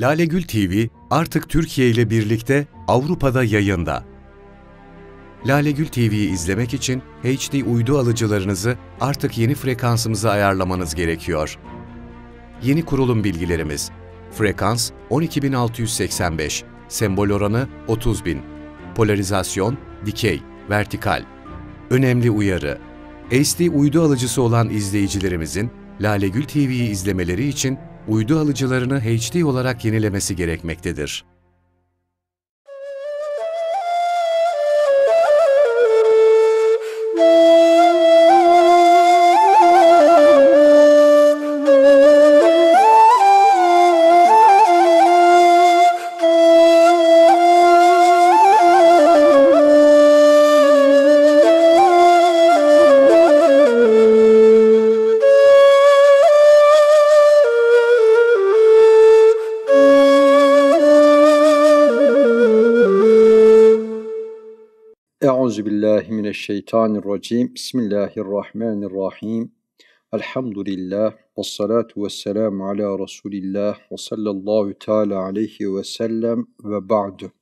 Lalegül TV artık Türkiye ile birlikte Avrupa'da yayında. Lalegül TV'yi izlemek için HD uydu alıcılarınızı artık yeni frekansımıza ayarlamanız gerekiyor. Yeni kurulum bilgilerimiz. Frekans 12685, sembol oranı 30000, polarizasyon, dikey, vertikal. Önemli uyarı. HD uydu alıcısı olan izleyicilerimizin Lalegül TV'yi izlemeleri için uydu alıcılarını HD olarak yenilemesi gerekmektedir. Euzu billahi mineşşeytanirracim. Bismillahirrahmanirrahim. Elhamdülillah ve salatu ve selamu ala Resulillah ve sallallahu teala aleyhi ve sellem ve ba'du.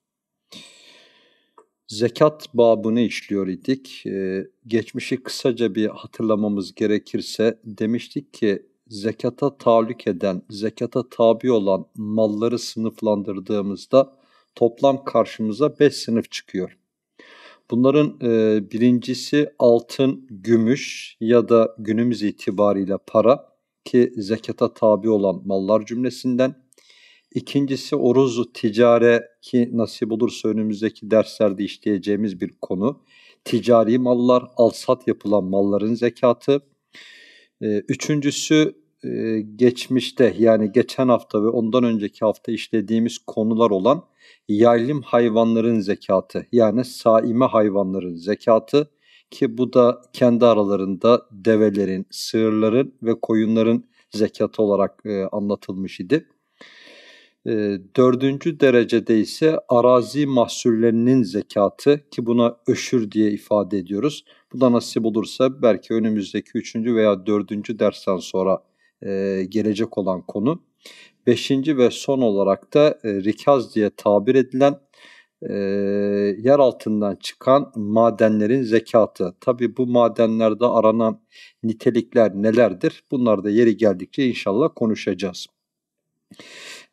Zekat babını işliyor idik. Ee, geçmişi kısaca bir hatırlamamız gerekirse demiştik ki zekata tahallük eden, zekata tabi olan malları sınıflandırdığımızda toplam karşımıza 5 sınıf çıkıyor. Bunların e, birincisi altın, gümüş ya da günümüz itibariyle para ki zekata tabi olan mallar cümlesinden. İkincisi oruzu ticare ki nasip olursa önümüzdeki derslerde işleyeceğimiz bir konu. Ticari mallar, alsat yapılan malların zekatı. E, üçüncüsü e, geçmişte yani geçen hafta ve ondan önceki hafta işlediğimiz konular olan yaylım hayvanların zekatı yani saime hayvanların zekatı ki bu da kendi aralarında develerin, sığırların ve koyunların zekatı olarak e, anlatılmış idi. E, dördüncü derecede ise arazi mahsullerinin zekatı ki buna öşür diye ifade ediyoruz. Bu da nasip olursa belki önümüzdeki üçüncü veya dördüncü dersten sonra e, gelecek olan konu. Beşinci ve son olarak da e, rikaz diye tabir edilen e, yer altından çıkan madenlerin zekatı. Tabi bu madenlerde aranan nitelikler nelerdir? Bunlar da yeri geldikçe inşallah konuşacağız.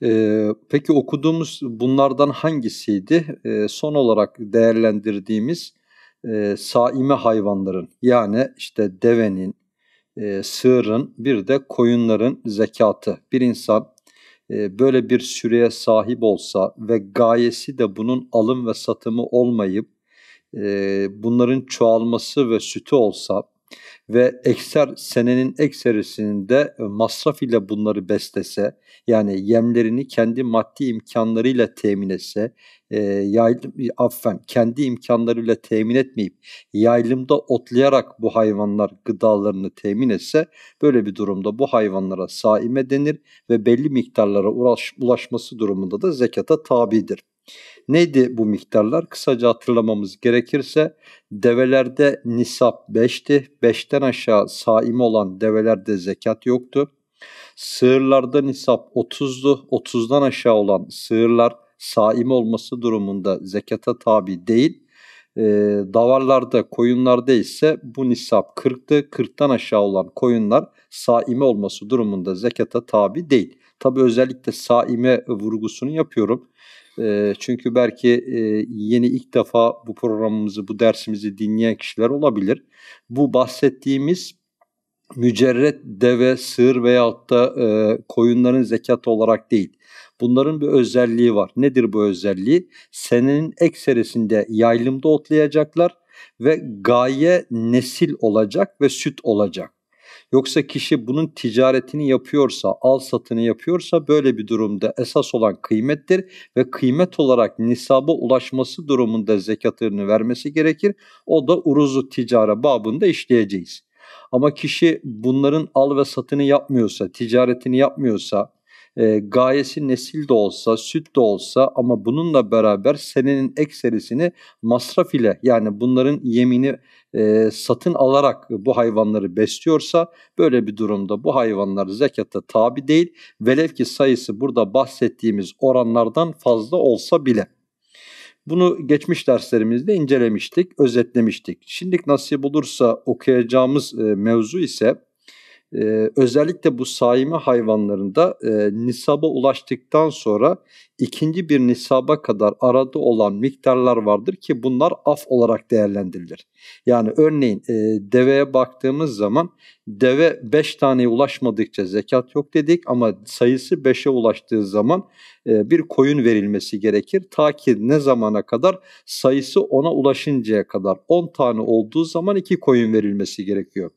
E, peki okuduğumuz bunlardan hangisiydi? E, son olarak değerlendirdiğimiz e, saime hayvanların yani işte devenin, e, sığırın bir de koyunların zekatı. Bir insan ee, böyle bir süreye sahip olsa ve gayesi de bunun alım ve satımı olmayıp e, bunların çoğalması ve sütü olsa ve ekser senenin ekserisinde e, masraf ile bunları beslese yani yemlerini kendi maddi imkanlarıyla temin etse e, yaylım, affen, kendi imkanlarıyla temin etmeyip yaylımda otlayarak bu hayvanlar gıdalarını temin etse böyle bir durumda bu hayvanlara saime denir ve belli miktarlara ulaş, ulaşması durumunda da zekata tabidir. Neydi bu miktarlar? Kısaca hatırlamamız gerekirse develerde nisap 5'ti. 5'ten aşağı saim olan develerde zekat yoktu. Sığırlarda nisap 30'du. 30'dan aşağı olan sığırlar saim olması durumunda zekata tabi değil. E, davarlarda, koyunlarda ise bu nisap 40'tı. 40'tan aşağı olan koyunlar saime olması durumunda zekata tabi değil. Tabi özellikle saime vurgusunu yapıyorum. E, çünkü belki e, yeni ilk defa bu programımızı, bu dersimizi dinleyen kişiler olabilir. Bu bahsettiğimiz mücerret deve, sığır veyahut da e, koyunların zekatı olarak değil. Bunların bir özelliği var. Nedir bu özelliği? Senenin ekserisinde yaylımda otlayacaklar ve gaye nesil olacak ve süt olacak. Yoksa kişi bunun ticaretini yapıyorsa, al satını yapıyorsa böyle bir durumda esas olan kıymettir ve kıymet olarak nisaba ulaşması durumunda zekatını vermesi gerekir. O da uruzu ticare babında işleyeceğiz. Ama kişi bunların al ve satını yapmıyorsa, ticaretini yapmıyorsa, e, gayesi nesil de olsa, süt de olsa ama bununla beraber senenin ekserisini masraf ile yani bunların yemini e, satın alarak bu hayvanları besliyorsa böyle bir durumda bu hayvanlar zekata tabi değil. Velev ki sayısı burada bahsettiğimiz oranlardan fazla olsa bile. Bunu geçmiş derslerimizde incelemiştik, özetlemiştik. Şimdilik nasip olursa okuyacağımız e, mevzu ise e, özellikle bu saime hayvanlarında e, nisaba ulaştıktan sonra ikinci bir nisaba kadar arada olan miktarlar vardır ki bunlar af olarak değerlendirilir. Yani örneğin e, deveye baktığımız zaman deve 5 taneye ulaşmadıkça zekat yok dedik ama sayısı 5'e ulaştığı zaman e, bir koyun verilmesi gerekir. Ta ki ne zamana kadar sayısı 10'a ulaşıncaya kadar 10 tane olduğu zaman 2 koyun verilmesi gerekiyor.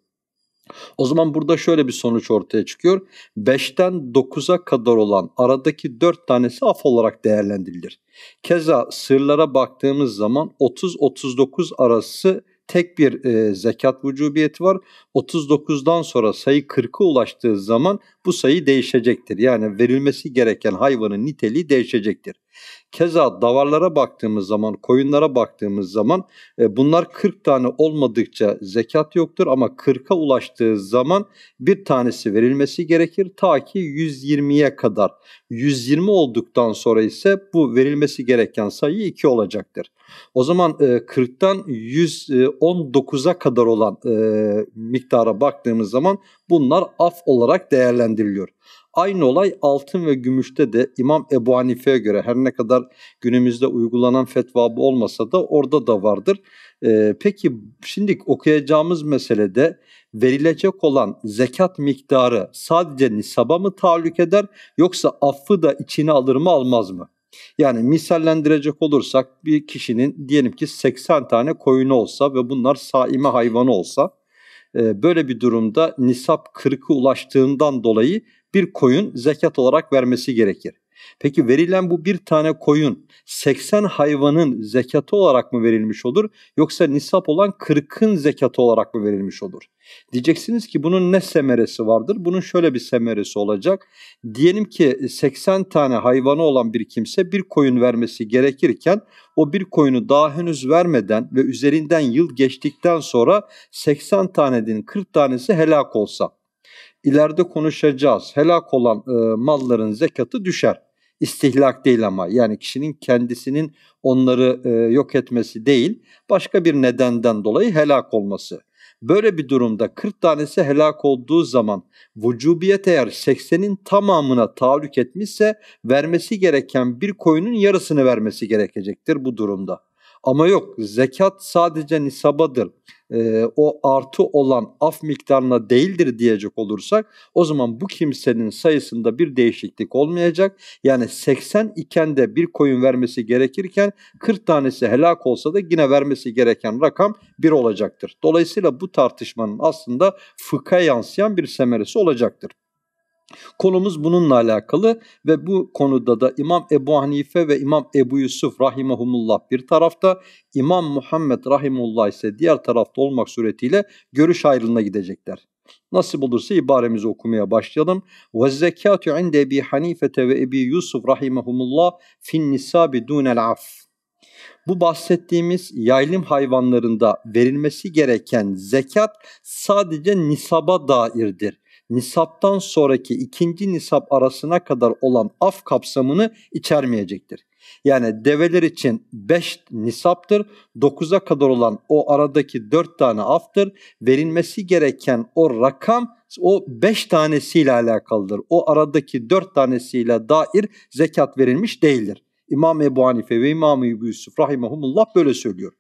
O zaman burada şöyle bir sonuç ortaya çıkıyor. 5'ten 9'a kadar olan aradaki 4 tanesi af olarak değerlendirilir. Keza sırlara baktığımız zaman 30-39 arası tek bir e, zekat vücubiyeti var. 39'dan sonra sayı 40'a ulaştığı zaman bu sayı değişecektir. Yani verilmesi gereken hayvanın niteliği değişecektir. Keza davarlara baktığımız zaman, koyunlara baktığımız zaman e, bunlar 40 tane olmadıkça zekat yoktur ama 40'a ulaştığı zaman bir tanesi verilmesi gerekir ta ki 120'ye kadar. 120 olduktan sonra ise bu verilmesi gereken sayı 2 olacaktır. O zaman e, 40'tan 119'a kadar olan e, miktara baktığımız zaman bunlar af olarak değerlendiriliyor. Aynı olay altın ve gümüşte de İmam Ebu Hanife'ye göre her ne kadar günümüzde uygulanan fetva bu olmasa da orada da vardır. Ee, peki şimdi okuyacağımız meselede verilecek olan zekat miktarı sadece nisaba mı tahallük eder yoksa affı da içine alır mı almaz mı? Yani misallendirecek olursak bir kişinin diyelim ki 80 tane koyunu olsa ve bunlar saime hayvanı olsa e, böyle bir durumda nisap 40'ı ulaştığından dolayı bir koyun zekat olarak vermesi gerekir. Peki verilen bu bir tane koyun 80 hayvanın zekatı olarak mı verilmiş olur yoksa nisap olan 40'ın zekatı olarak mı verilmiş olur? Diyeceksiniz ki bunun ne semeresi vardır? Bunun şöyle bir semeresi olacak. Diyelim ki 80 tane hayvanı olan bir kimse bir koyun vermesi gerekirken o bir koyunu daha henüz vermeden ve üzerinden yıl geçtikten sonra 80 tanedin 40 tanesi helak olsa ileride konuşacağız. Helak olan e, malların zekatı düşer. İstihlak değil ama yani kişinin kendisinin onları e, yok etmesi değil, başka bir nedenden dolayı helak olması. Böyle bir durumda 40 tanesi helak olduğu zaman vücubiyet eğer 80'in tamamına tahallük etmişse vermesi gereken bir koyunun yarısını vermesi gerekecektir bu durumda. Ama yok zekat sadece nisabadır e, o artı olan af miktarına değildir diyecek olursak o zaman bu kimsenin sayısında bir değişiklik olmayacak. Yani 80 iken de bir koyun vermesi gerekirken 40 tanesi helak olsa da yine vermesi gereken rakam 1 olacaktır. Dolayısıyla bu tartışmanın aslında fıkha yansıyan bir semeresi olacaktır. Konumuz bununla alakalı ve bu konuda da İmam Ebu Hanife ve İmam Ebu Yusuf rahimahumullah bir tarafta, İmam Muhammed rahimullah ise diğer tarafta olmak suretiyle görüş ayrılığına gidecekler. Nasip olursa ibaremizi okumaya başlayalım. Ve zekatü inde Ebi Hanifete ve Ebi Yusuf rahimahumullah fin nisabi dunel af. Bu bahsettiğimiz yaylım hayvanlarında verilmesi gereken zekat sadece nisaba dairdir nisaptan sonraki ikinci nisap arasına kadar olan af kapsamını içermeyecektir. Yani develer için 5 nisaptır, 9'a kadar olan o aradaki 4 tane aftır. Verilmesi gereken o rakam o 5 tanesiyle alakalıdır. O aradaki 4 tanesiyle dair zekat verilmiş değildir. İmam Ebu Hanife ve İmam Ebu Yusuf Rahimahumullah böyle söylüyor.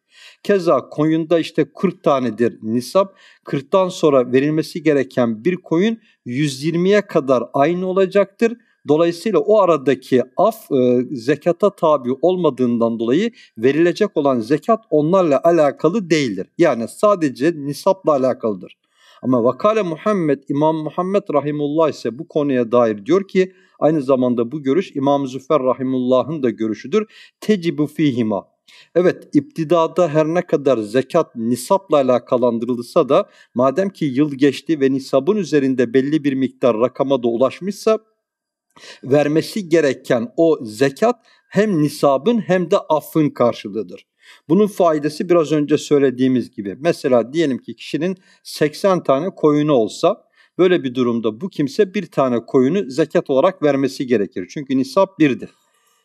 Keza koyunda işte 40 tanedir nisap. 40'tan sonra verilmesi gereken bir koyun 120'ye kadar aynı olacaktır. Dolayısıyla o aradaki af e, zekata tabi olmadığından dolayı verilecek olan zekat onlarla alakalı değildir. Yani sadece nisapla alakalıdır. Ama Vakale Muhammed, İmam Muhammed Rahimullah ise bu konuya dair diyor ki aynı zamanda bu görüş İmam Züfer Rahimullah'ın da görüşüdür. Tecibu fihima Evet iptidada her ne kadar zekat nisapla alakalandırılsa da madem ki yıl geçti ve nisabın üzerinde belli bir miktar rakama da ulaşmışsa vermesi gereken o zekat hem nisabın hem de affın karşılığıdır. Bunun faydası biraz önce söylediğimiz gibi. Mesela diyelim ki kişinin 80 tane koyunu olsa böyle bir durumda bu kimse bir tane koyunu zekat olarak vermesi gerekir. Çünkü nisap birdir.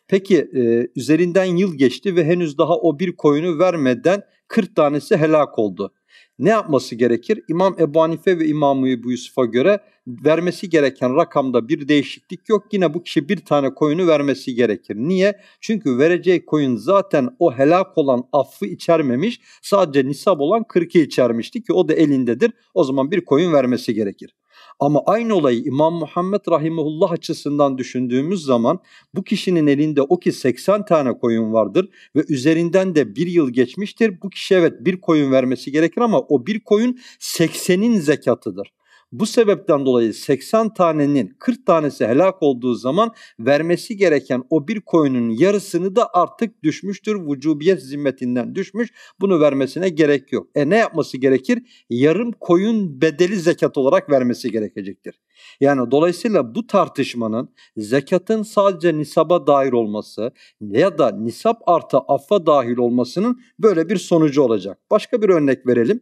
Peki e, üzerinden yıl geçti ve henüz daha o bir koyunu vermeden 40 tanesi helak oldu. Ne yapması gerekir? İmam Ebu Hanife ve İmam Ebu Yusuf'a göre vermesi gereken rakamda bir değişiklik yok. Yine bu kişi bir tane koyunu vermesi gerekir. Niye? Çünkü vereceği koyun zaten o helak olan affı içermemiş. Sadece nisab olan 40'ı içermişti ki o da elindedir. O zaman bir koyun vermesi gerekir. Ama aynı olayı İmam Muhammed Rahimullah açısından düşündüğümüz zaman bu kişinin elinde o ki 80 tane koyun vardır ve üzerinden de bir yıl geçmiştir. Bu kişi evet bir koyun vermesi gerekir ama o bir koyun 80'in zekatıdır. Bu sebepten dolayı 80 tanenin 40 tanesi helak olduğu zaman vermesi gereken o bir koyunun yarısını da artık düşmüştür. Vücubiyet zimmetinden düşmüş. Bunu vermesine gerek yok. E ne yapması gerekir? Yarım koyun bedeli zekat olarak vermesi gerekecektir. Yani dolayısıyla bu tartışmanın zekatın sadece nisaba dair olması ya da nisap artı affa dahil olmasının böyle bir sonucu olacak. Başka bir örnek verelim.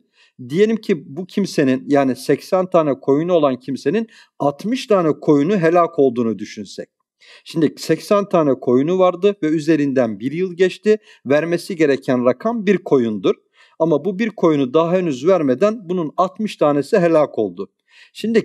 Diyelim ki bu kimsenin yani 80 tane koyunu olan kimsenin 60 tane koyunu helak olduğunu düşünsek. Şimdi 80 tane koyunu vardı ve üzerinden bir yıl geçti. Vermesi gereken rakam bir koyundur. Ama bu bir koyunu daha henüz vermeden bunun 60 tanesi helak oldu. Şimdi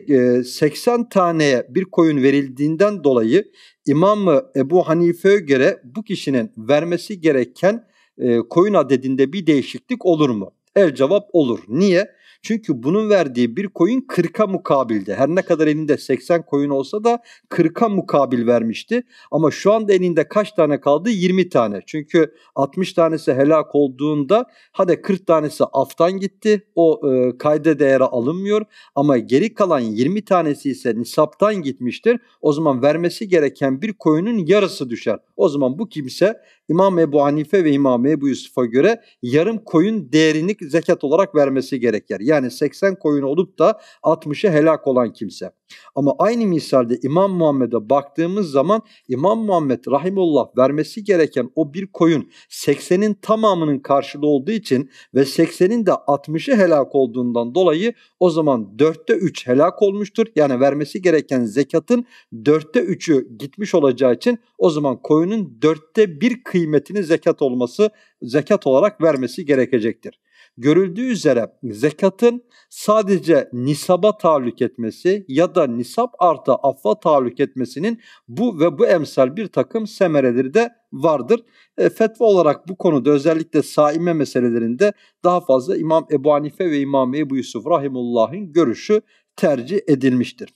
80 e, taneye bir koyun verildiğinden dolayı İmam Ebu Hanife'ye göre bu kişinin vermesi gereken e, koyun adedinde bir değişiklik olur mu? Ev cevap olur. Niye? Çünkü bunun verdiği bir koyun 40'a mukabildi. Her ne kadar elinde 80 koyun olsa da 40'a mukabil vermişti. Ama şu anda elinde kaç tane kaldı? 20 tane. Çünkü 60 tanesi helak olduğunda hadi 40 tanesi aftan gitti. O e, kayda değere alınmıyor. Ama geri kalan 20 tanesi ise nisaptan gitmiştir. O zaman vermesi gereken bir koyunun yarısı düşer. O zaman bu kimse İmam Ebu Hanife ve İmam Ebu Yusuf'a göre yarım koyun değerini zekat olarak vermesi gerekir. Yani 80 koyun olup da 60'ı helak olan kimse. Ama aynı misalde İmam Muhammed'e baktığımız zaman İmam Muhammed Rahimullah vermesi gereken o bir koyun 80'in tamamının karşılığı olduğu için ve 80'in de 60'ı helak olduğundan dolayı o zaman 4'te 3 helak olmuştur. Yani vermesi gereken zekatın 4'te 3'ü gitmiş olacağı için o zaman koyunun 4'te 1 kıymetini zekat olması zekat olarak vermesi gerekecektir. Görüldüğü üzere zekatın sadece nisaba tahallük etmesi ya da nisap artı affa tahallük etmesinin bu ve bu emsal bir takım semereleri de vardır. E, fetva olarak bu konuda özellikle saime meselelerinde daha fazla İmam Ebu Hanife ve İmam Ebu Yusuf Rahimullah'ın görüşü tercih edilmiştir.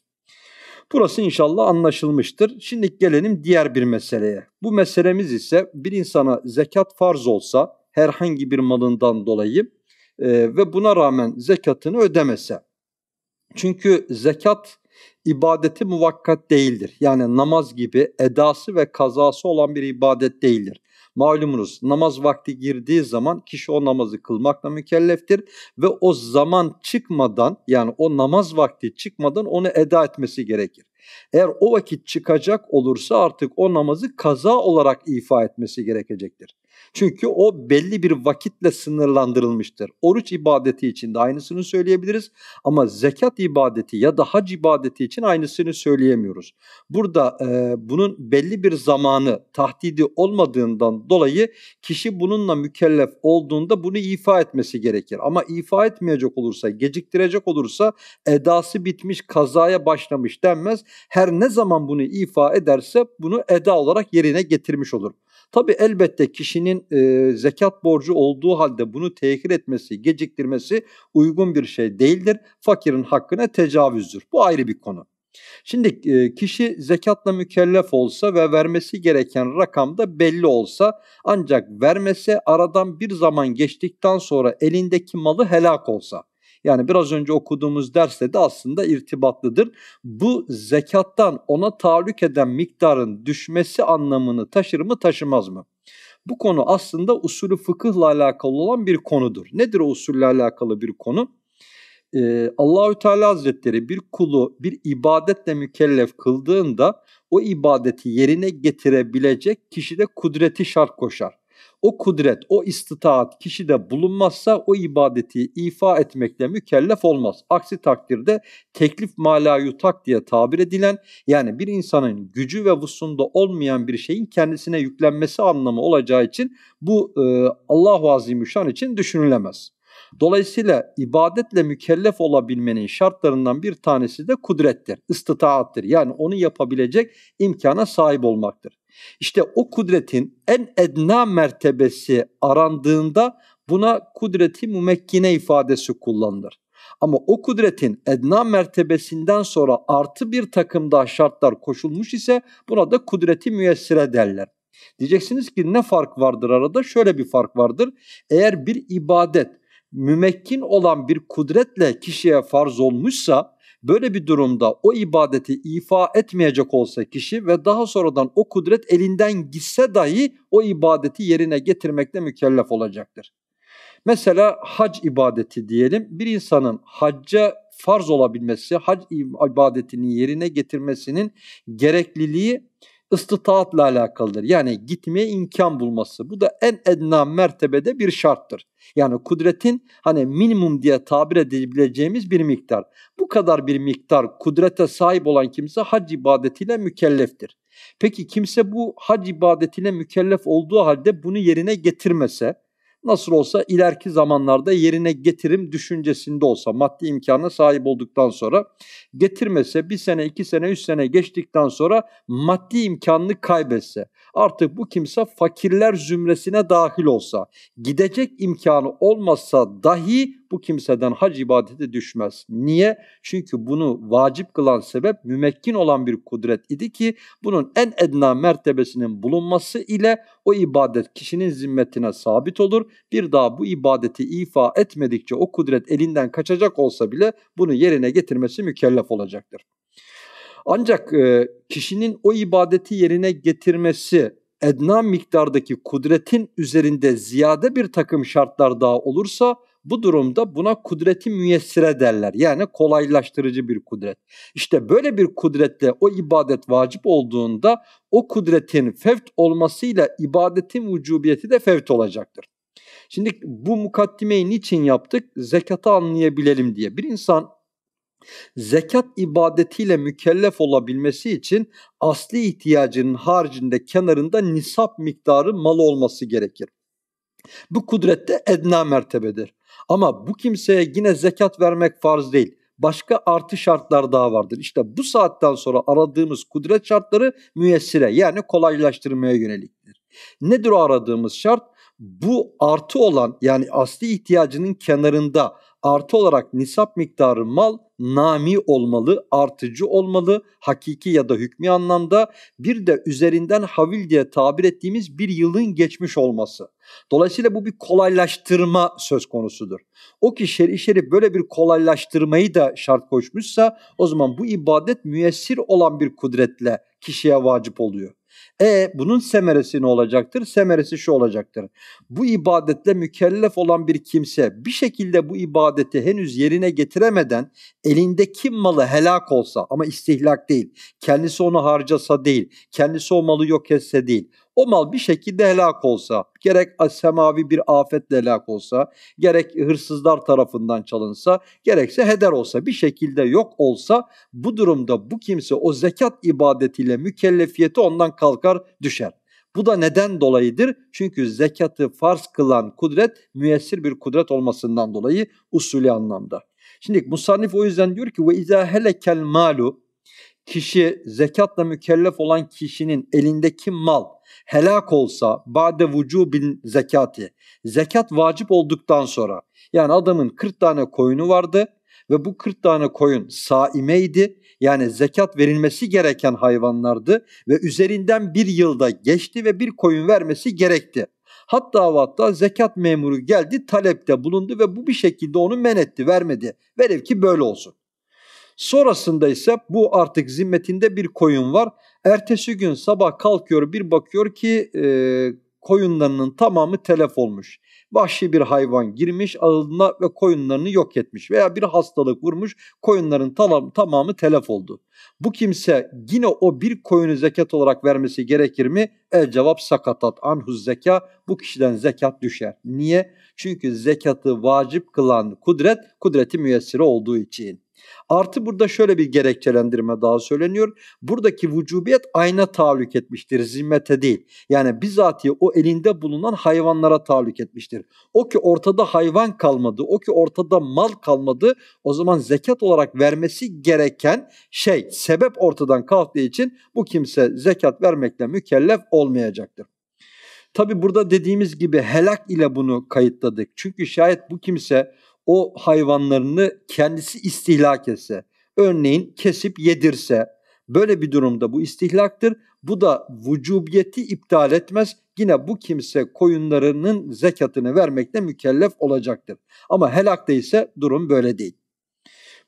Burası inşallah anlaşılmıştır. Şimdi gelelim diğer bir meseleye. Bu meselemiz ise bir insana zekat farz olsa herhangi bir malından dolayı e, ve buna rağmen zekatını ödemese. Çünkü zekat ibadeti muvakkat değildir. Yani namaz gibi edası ve kazası olan bir ibadet değildir. Malumunuz namaz vakti girdiği zaman kişi o namazı kılmakla mükelleftir ve o zaman çıkmadan yani o namaz vakti çıkmadan onu eda etmesi gerekir. Eğer o vakit çıkacak olursa artık o namazı kaza olarak ifa etmesi gerekecektir. Çünkü o belli bir vakitle sınırlandırılmıştır. Oruç ibadeti için de aynısını söyleyebiliriz ama zekat ibadeti ya da hac ibadeti için aynısını söyleyemiyoruz. Burada e, bunun belli bir zamanı tahdidi olmadığından dolayı kişi bununla mükellef olduğunda bunu ifa etmesi gerekir. Ama ifa etmeyecek olursa, geciktirecek olursa edası bitmiş, kazaya başlamış denmez. Her ne zaman bunu ifa ederse bunu eda olarak yerine getirmiş olur. Tabi elbette kişinin e, zekat borcu olduğu halde bunu tehir etmesi, geciktirmesi uygun bir şey değildir. Fakirin hakkına tecavüzdür. Bu ayrı bir konu. Şimdi e, kişi zekatla mükellef olsa ve vermesi gereken rakam da belli olsa ancak vermese aradan bir zaman geçtikten sonra elindeki malı helak olsa yani biraz önce okuduğumuz derste de aslında irtibatlıdır. Bu zekattan ona tahallük eden miktarın düşmesi anlamını taşır mı taşımaz mı? Bu konu aslında usulü fıkıhla alakalı olan bir konudur. Nedir o usulle alakalı bir konu? Ee, Allahü Teala Hazretleri bir kulu bir ibadetle mükellef kıldığında o ibadeti yerine getirebilecek kişide kudreti şart koşar o kudret, o istitaat kişide bulunmazsa o ibadeti ifa etmekle mükellef olmaz. Aksi takdirde teklif malayu tak diye tabir edilen yani bir insanın gücü ve vusunda olmayan bir şeyin kendisine yüklenmesi anlamı olacağı için bu e, Allahu Azimüşşan için düşünülemez. Dolayısıyla ibadetle mükellef olabilmenin şartlarından bir tanesi de kudrettir, istitaattır. Yani onu yapabilecek imkana sahip olmaktır. İşte o kudretin en edna mertebesi arandığında buna kudreti mümekkine ifadesi kullanılır. Ama o kudretin edna mertebesinden sonra artı bir takım daha şartlar koşulmuş ise buna da kudreti müessire derler. Diyeceksiniz ki ne fark vardır arada? Şöyle bir fark vardır. Eğer bir ibadet mümekkin olan bir kudretle kişiye farz olmuşsa Böyle bir durumda o ibadeti ifa etmeyecek olsa kişi ve daha sonradan o kudret elinden gitse dahi o ibadeti yerine getirmekte mükellef olacaktır. Mesela hac ibadeti diyelim. Bir insanın hacca farz olabilmesi, hac ibadetini yerine getirmesinin gerekliliği istitaatla alakalıdır. Yani gitmeye imkan bulması. Bu da en edna mertebede bir şarttır. Yani kudretin hani minimum diye tabir edebileceğimiz bir miktar bu kadar bir miktar kudrete sahip olan kimse hac ibadetiyle mükelleftir. Peki kimse bu hac ibadetiyle mükellef olduğu halde bunu yerine getirmese, nasıl olsa ileriki zamanlarda yerine getirim düşüncesinde olsa, maddi imkana sahip olduktan sonra getirmese, bir sene, iki sene, üç sene geçtikten sonra maddi imkanını kaybetse, artık bu kimse fakirler zümresine dahil olsa, gidecek imkanı olmasa dahi bu kimseden hac ibadeti düşmez. Niye? Çünkü bunu vacip kılan sebep mümekkin olan bir kudret idi ki bunun en edna mertebesinin bulunması ile o ibadet kişinin zimmetine sabit olur. Bir daha bu ibadeti ifa etmedikçe o kudret elinden kaçacak olsa bile bunu yerine getirmesi mükellef olacaktır. Ancak e, kişinin o ibadeti yerine getirmesi edna miktardaki kudretin üzerinde ziyade bir takım şartlar daha olursa bu durumda buna kudreti müyessire derler. Yani kolaylaştırıcı bir kudret. İşte böyle bir kudrette o ibadet vacip olduğunda o kudretin fevt olmasıyla ibadetin vücubiyeti de fevt olacaktır. Şimdi bu mukaddimeyi niçin yaptık? Zekatı anlayabilelim diye. Bir insan zekat ibadetiyle mükellef olabilmesi için asli ihtiyacının haricinde kenarında nisap miktarı mal olması gerekir. Bu kudrette edna mertebedir. Ama bu kimseye yine zekat vermek farz değil. Başka artı şartlar daha vardır. İşte bu saatten sonra aradığımız kudret şartları müyessire yani kolaylaştırmaya yöneliktir. Nedir o aradığımız şart? Bu artı olan yani asli ihtiyacının kenarında artı olarak nisap miktarı mal nami olmalı, artıcı olmalı, hakiki ya da hükmü anlamda bir de üzerinden havil diye tabir ettiğimiz bir yılın geçmiş olması. Dolayısıyla bu bir kolaylaştırma söz konusudur. O ki şer'i şerif böyle bir kolaylaştırmayı da şart koşmuşsa o zaman bu ibadet müessir olan bir kudretle kişiye vacip oluyor. E bunun semeresi ne olacaktır? Semeresi şu olacaktır. Bu ibadetle mükellef olan bir kimse bir şekilde bu ibadeti henüz yerine getiremeden elindeki malı helak olsa ama istihlak değil, kendisi onu harcasa değil, kendisi o malı yok etse değil, o mal bir şekilde helak olsa, gerek semavi bir afetle helak olsa, gerek hırsızlar tarafından çalınsa, gerekse heder olsa, bir şekilde yok olsa bu durumda bu kimse o zekat ibadetiyle mükellefiyeti ondan kalkar düşer. Bu da neden dolayıdır? Çünkü zekatı farz kılan kudret müessir bir kudret olmasından dolayı usulü anlamda. Şimdi musannif o yüzden diyor ki ve izâ helekel malu kişi zekatla mükellef olan kişinin elindeki mal helak olsa bade vücubin zekati zekat vacip olduktan sonra yani adamın 40 tane koyunu vardı ve bu 40 tane koyun saimeydi yani zekat verilmesi gereken hayvanlardı ve üzerinden bir yılda geçti ve bir koyun vermesi gerekti. Hatta hatta zekat memuru geldi talepte bulundu ve bu bir şekilde onu men etti vermedi. Velev ki böyle olsun. Sonrasında ise bu artık zimmetinde bir koyun var. Ertesi gün sabah kalkıyor bir bakıyor ki e, koyunlarının tamamı telef olmuş. Vahşi bir hayvan girmiş ağılına ve koyunlarını yok etmiş veya bir hastalık vurmuş koyunların tam, tamamı telef oldu. Bu kimse yine o bir koyunu zekat olarak vermesi gerekir mi? El cevap sakatat anhuz zeka bu kişiden zekat düşer. Niye? Çünkü zekatı vacip kılan kudret kudreti müyessire olduğu için. Artı burada şöyle bir gerekçelendirme daha söyleniyor. Buradaki vücubiyet ayna tahallük etmiştir, zimmete değil. Yani bizatihi o elinde bulunan hayvanlara tahallük etmiştir. O ki ortada hayvan kalmadı, o ki ortada mal kalmadı o zaman zekat olarak vermesi gereken şey, sebep ortadan kalktığı için bu kimse zekat vermekle mükellef olmayacaktır. Tabi burada dediğimiz gibi helak ile bunu kayıtladık. Çünkü şayet bu kimse o hayvanlarını kendisi istihlak etse, örneğin kesip yedirse, böyle bir durumda bu istihlaktır. Bu da vücubiyeti iptal etmez. Yine bu kimse koyunlarının zekatını vermekte mükellef olacaktır. Ama helakta ise durum böyle değil.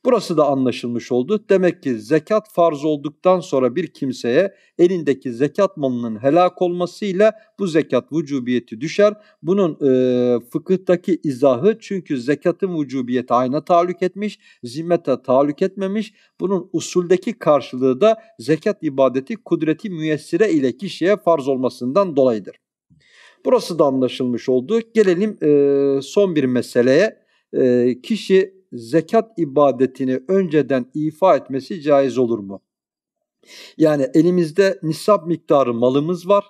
Burası da anlaşılmış oldu. Demek ki zekat farz olduktan sonra bir kimseye elindeki zekat malının helak olmasıyla bu zekat vücubiyeti düşer. Bunun e, fıkıhtaki izahı çünkü zekatın vücubiyeti ayna tahallük etmiş, zimmete tahallük etmemiş. Bunun usuldeki karşılığı da zekat ibadeti kudreti müessire ile kişiye farz olmasından dolayıdır. Burası da anlaşılmış oldu. Gelelim e, son bir meseleye. E, kişi zekat ibadetini önceden ifa etmesi caiz olur mu? Yani elimizde nisap miktarı malımız var.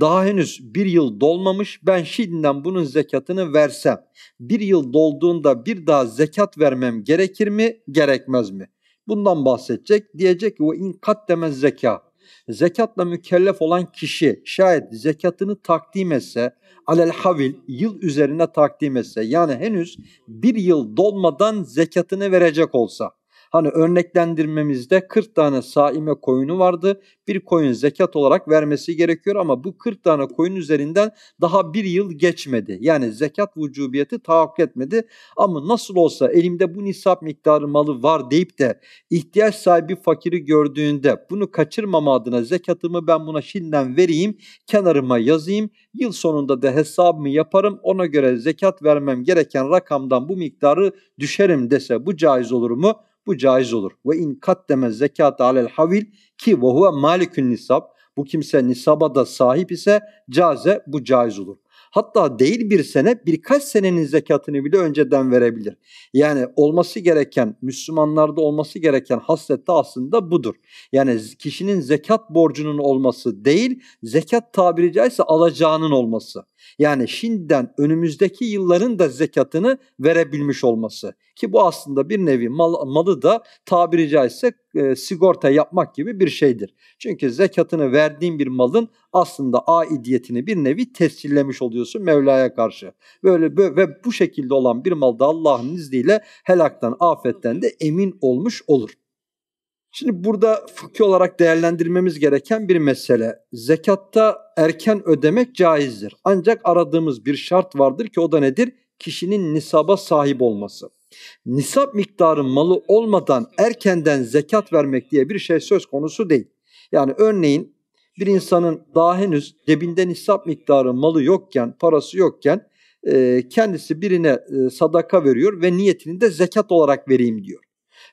Daha henüz bir yıl dolmamış ben şimdiden bunun zekatını versem bir yıl dolduğunda bir daha zekat vermem gerekir mi gerekmez mi? Bundan bahsedecek diyecek ve in kat demez zeka Zekatla mükellef olan kişi şayet zekatını takdim etse, alel havil yıl üzerine takdim etse yani henüz bir yıl dolmadan zekatını verecek olsa Hani örneklendirmemizde 40 tane saime koyunu vardı. Bir koyun zekat olarak vermesi gerekiyor ama bu 40 tane koyun üzerinden daha bir yıl geçmedi. Yani zekat vücubiyeti tahakkuk etmedi. Ama nasıl olsa elimde bu nisap miktarı malı var deyip de ihtiyaç sahibi fakiri gördüğünde bunu kaçırmama adına zekatımı ben buna şimdiden vereyim, kenarıma yazayım. Yıl sonunda da hesabımı yaparım. Ona göre zekat vermem gereken rakamdan bu miktarı düşerim dese bu caiz olur mu? bu caiz olur. Ve in kaddeme zekat alel havil ki ve huve malikün nisab bu kimse nisaba da sahip ise caze bu caiz olur. Hatta değil bir sene birkaç senenin zekatını bile önceden verebilir. Yani olması gereken Müslümanlarda olması gereken haslet de aslında budur. Yani kişinin zekat borcunun olması değil zekat tabiri caizse alacağının olması. Yani şimdiden önümüzdeki yılların da zekatını verebilmiş olması. Ki bu aslında bir nevi mal, malı da tabiri caizse e, sigorta yapmak gibi bir şeydir. Çünkü zekatını verdiğin bir malın aslında aidiyetini bir nevi tescillemiş oluyorsun Mevla'ya karşı. Böyle, böyle ve bu şekilde olan bir malda Allah'ın izniyle helaktan, afetten de emin olmuş olur. Şimdi burada fıkhi olarak değerlendirmemiz gereken bir mesele. Zekatta erken ödemek caizdir. Ancak aradığımız bir şart vardır ki o da nedir? Kişinin nisaba sahip olması. Nisap miktarı malı olmadan erkenden zekat vermek diye bir şey söz konusu değil. Yani örneğin bir insanın daha henüz cebinde nisap miktarı malı yokken, parası yokken kendisi birine sadaka veriyor ve niyetini de zekat olarak vereyim diyor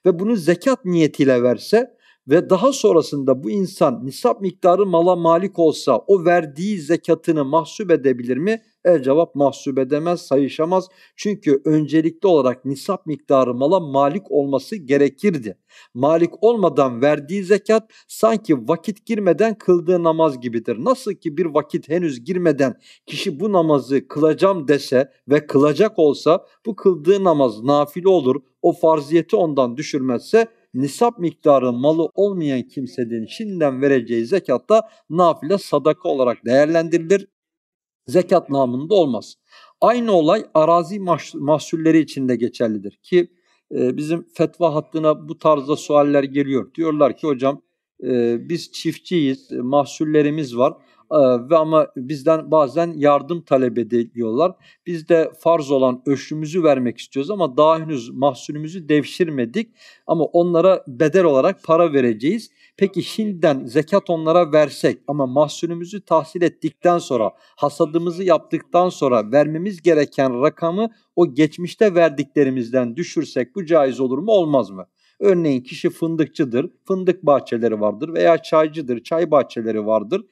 ve bunu zekat niyetiyle verse ve daha sonrasında bu insan nisap miktarı mala malik olsa o verdiği zekatını mahsup edebilir mi? el cevap mahsup edemez, sayışamaz. Çünkü öncelikli olarak nisap miktarı mala malik olması gerekirdi. Malik olmadan verdiği zekat sanki vakit girmeden kıldığı namaz gibidir. Nasıl ki bir vakit henüz girmeden kişi bu namazı kılacağım dese ve kılacak olsa bu kıldığı namaz nafile olur. O farziyeti ondan düşürmezse nisap miktarı malı olmayan kimsenin şimdiden vereceği zekat da nafile sadaka olarak değerlendirilir zekat namında olmaz. Aynı olay arazi mahsulleri için de geçerlidir ki e, bizim fetva hattına bu tarzda sualler geliyor. Diyorlar ki hocam e, biz çiftçiyiz, e, mahsullerimiz var ve ama bizden bazen yardım talep ediliyorlar. Biz de farz olan ölçümüzü vermek istiyoruz ama daha henüz mahsulümüzü devşirmedik ama onlara bedel olarak para vereceğiz. Peki hilden zekat onlara versek ama mahsulümüzü tahsil ettikten sonra, hasadımızı yaptıktan sonra vermemiz gereken rakamı o geçmişte verdiklerimizden düşürsek bu caiz olur mu olmaz mı? Örneğin kişi fındıkçıdır, fındık bahçeleri vardır veya çaycıdır, çay bahçeleri vardır.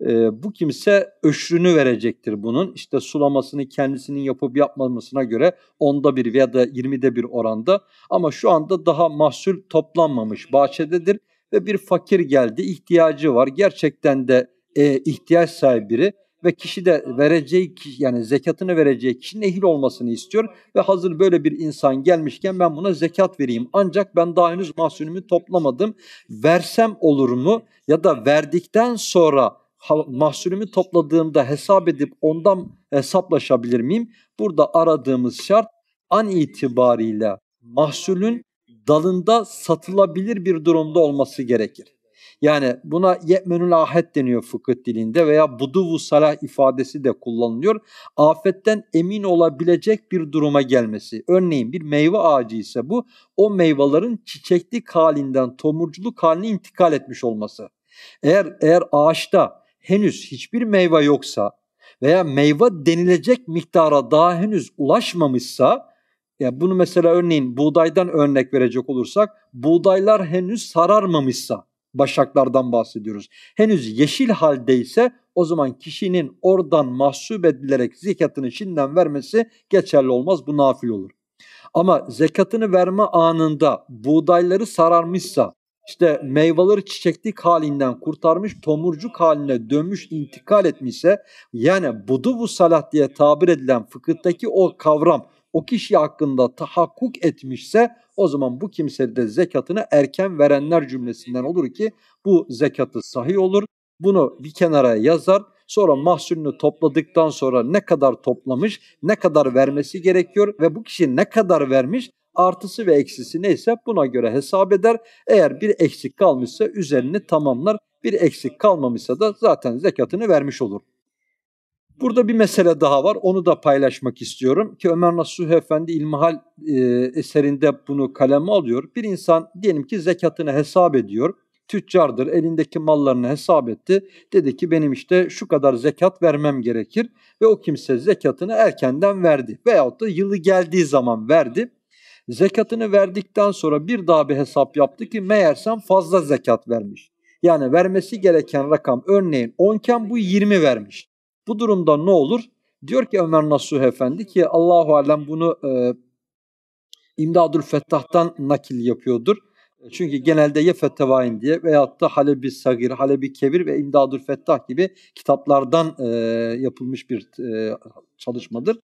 Ee, bu kimse öşrünü verecektir bunun. İşte sulamasını kendisinin yapıp yapmamasına göre onda bir veya da 20'de bir oranda. Ama şu anda daha mahsul toplanmamış bahçededir ve bir fakir geldi, ihtiyacı var. Gerçekten de e, ihtiyaç sahibi biri ve kişi de vereceği yani zekatını vereceği kişinin ehil olmasını istiyor ve hazır böyle bir insan gelmişken ben buna zekat vereyim. Ancak ben daha henüz mahsulümü toplamadım. Versem olur mu? Ya da verdikten sonra mahsulümü topladığımda hesap edip ondan hesaplaşabilir miyim? Burada aradığımız şart an itibariyle mahsulün dalında satılabilir bir durumda olması gerekir. Yani buna yetmenül ahet deniyor fıkıh dilinde veya buduvu salah ifadesi de kullanılıyor. Afetten emin olabilecek bir duruma gelmesi. Örneğin bir meyve ağacı ise bu o meyvelerin çiçeklik halinden tomurculuk haline intikal etmiş olması. Eğer eğer ağaçta henüz hiçbir meyve yoksa veya meyve denilecek miktara daha henüz ulaşmamışsa ya bunu mesela örneğin buğdaydan örnek verecek olursak buğdaylar henüz sararmamışsa başaklardan bahsediyoruz. Henüz yeşil haldeyse o zaman kişinin oradan mahsup edilerek zekatını şimdiden vermesi geçerli olmaz. Bu nafil olur. Ama zekatını verme anında buğdayları sararmışsa işte meyveleri çiçeklik halinden kurtarmış tomurcuk haline dönmüş intikal etmişse yani bu salat diye tabir edilen fıkıhtaki o kavram o kişi hakkında tahakkuk etmişse o zaman bu kimse de zekatını erken verenler cümlesinden olur ki bu zekatı sahih olur. Bunu bir kenara yazar Sonra mahsulünü topladıktan sonra ne kadar toplamış, ne kadar vermesi gerekiyor ve bu kişi ne kadar vermiş artısı ve eksisi neyse buna göre hesap eder. Eğer bir eksik kalmışsa üzerini tamamlar, bir eksik kalmamışsa da zaten zekatını vermiş olur. Burada bir mesele daha var. Onu da paylaşmak istiyorum ki Ömer Nasuh Efendi İlmihal e, eserinde bunu kaleme alıyor. Bir insan diyelim ki zekatını hesap ediyor. Tüccardır. Elindeki mallarını hesap etti. Dedi ki benim işte şu kadar zekat vermem gerekir ve o kimse zekatını erkenden verdi veyahut da yılı geldiği zaman verdi. Zekatını verdikten sonra bir daha bir hesap yaptı ki meğersem fazla zekat vermiş. Yani vermesi gereken rakam örneğin 10 iken bu 20 vermiş. Bu durumda ne olur? Diyor ki Ömer Nasuh Efendi ki Allahu Alem bunu e, İmdadül Fettah'tan nakil yapıyordur. E, çünkü genelde ya fetevain diye veyahut da Halebi Sagir, Halebi Kebir ve İmdadül Fettah gibi kitaplardan e, yapılmış bir e, çalışmadır.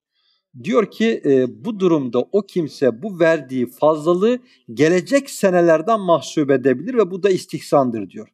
Diyor ki e, bu durumda o kimse bu verdiği fazlalığı gelecek senelerden mahsup edebilir ve bu da istihsandır diyor.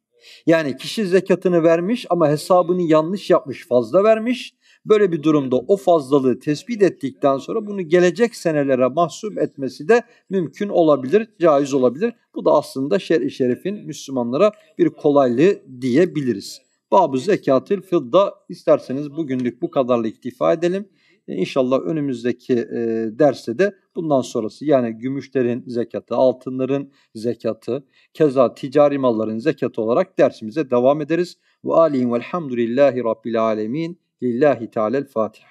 Yani kişi zekatını vermiş ama hesabını yanlış yapmış, fazla vermiş. Böyle bir durumda o fazlalığı tespit ettikten sonra bunu gelecek senelere mahsup etmesi de mümkün olabilir, caiz olabilir. Bu da aslında şer-i şerifin Müslümanlara bir kolaylığı diyebiliriz. Babu zekatül fidda isterseniz bugünlük bu kadarla iktifa edelim. İnşallah önümüzdeki e, derste de bundan sonrası yani gümüşlerin zekatı, altınların zekatı, keza ticari malların zekatı olarak dersimize devam ederiz. Ve aleyhim velhamdülillahi rabbil alemin. Lillahi Teala'l Fatiha.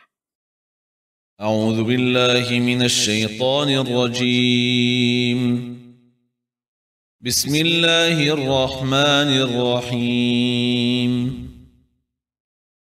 أعوذ بالله من الشيطان الرجيم بسم الله الرحمن الرحيم